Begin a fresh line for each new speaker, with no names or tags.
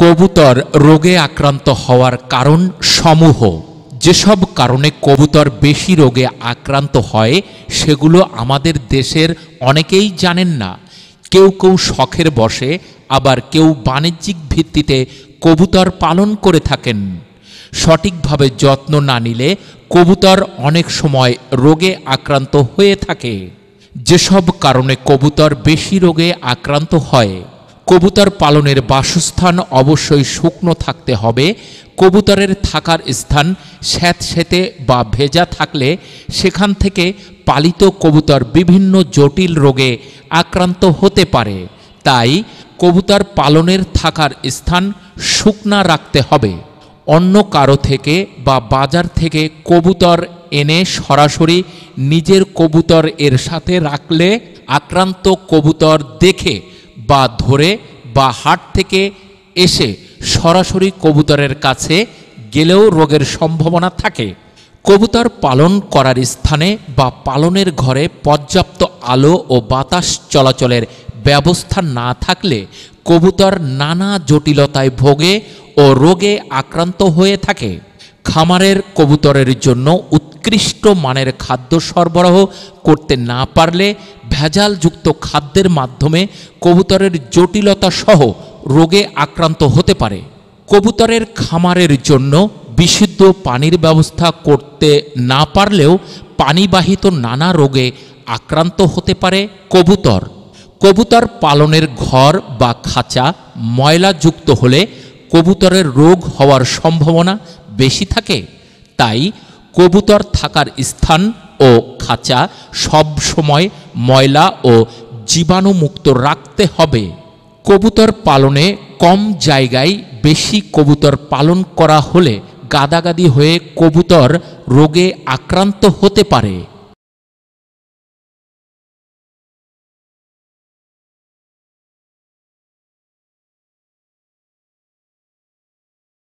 কবুতর রোগে আক্রান্ত হওয়ার কারণ সমূহ যেসব কারণে কবুতর বেশি রোগে আক্রান্ত হয় সেগুলো আমাদের দেশের অনেকেই জানেন না কেউ কেউ শখের বসে আবার কেউ বাণিজ্যিক ভিত্তিতে কবুতর পালন করে থাকেন সঠিকভাবে যত্ন না নিলে কবুতর অনেক সময় রোগে আক্রান্ত হয়ে থাকে যেসব কারণে কবুতর বেশি রোগে আক্রান্ত হয় কবুতর পালনের বাসস্থান অবশ্যই শুকনো থাকতে হবে কবুতরের থাকার স্থান স্যাঁতস্যাঁতে বা ভেজা থাকলে সেখান থেকে পালিত কবুতর বিভিন্ন জটিল রোগে আক্রান্ত হতে পারে তাই কবুতর পালনের থাকার স্থান শুকনা রাখতে হবে অন্য কারো থেকে বা বাজার থেকে কবুতর এনে সরাসরি নিজের কবুতর এর সাথে রাখলে আক্রান্ত কবুতর দেখে বা ধরে বা হাট থেকে এসে সরাসরি কবুতরের কাছে গেলেও রোগের সম্ভাবনা থাকে কবুতর পালন করার স্থানে বা পালনের ঘরে পর্যাপ্ত আলো ও বাতাস চলাচলের ব্যবস্থা না থাকলে কবুতর নানা জটিলতায় ভোগে ও রোগে আক্রান্ত হয়ে থাকে খামারের কবুতরের জন্য উৎকৃষ্ট মানের খাদ্য সরবরাহ করতে না পারলে ভেজালযুক্ত খাদ্যের মাধ্যমে কবুতরের জটিলতা সহ রোগে আক্রান্ত হতে পারে কবুতরের খামারের জন্য বিশুদ্ধ পানির ব্যবস্থা করতে না পারলেও পানিবাহিত নানা রোগে আক্রান্ত হতে পারে কবুতর কবুতর পালনের ঘর বা খাঁচা ময়লাযুক্ত হলে কবুতরের রোগ হওয়ার সম্ভাবনা বেশি থাকে তাই কবুতর থাকার স্থান ও খাঁচা সব সময় ময়লা ও জীবাণুমুক্ত রাখতে হবে কবুতর পালনে কম জায়গায় বেশি কবুতর পালন করা হলে গাদাগাদি হয়ে কবুতর রোগে আক্রান্ত হতে পারে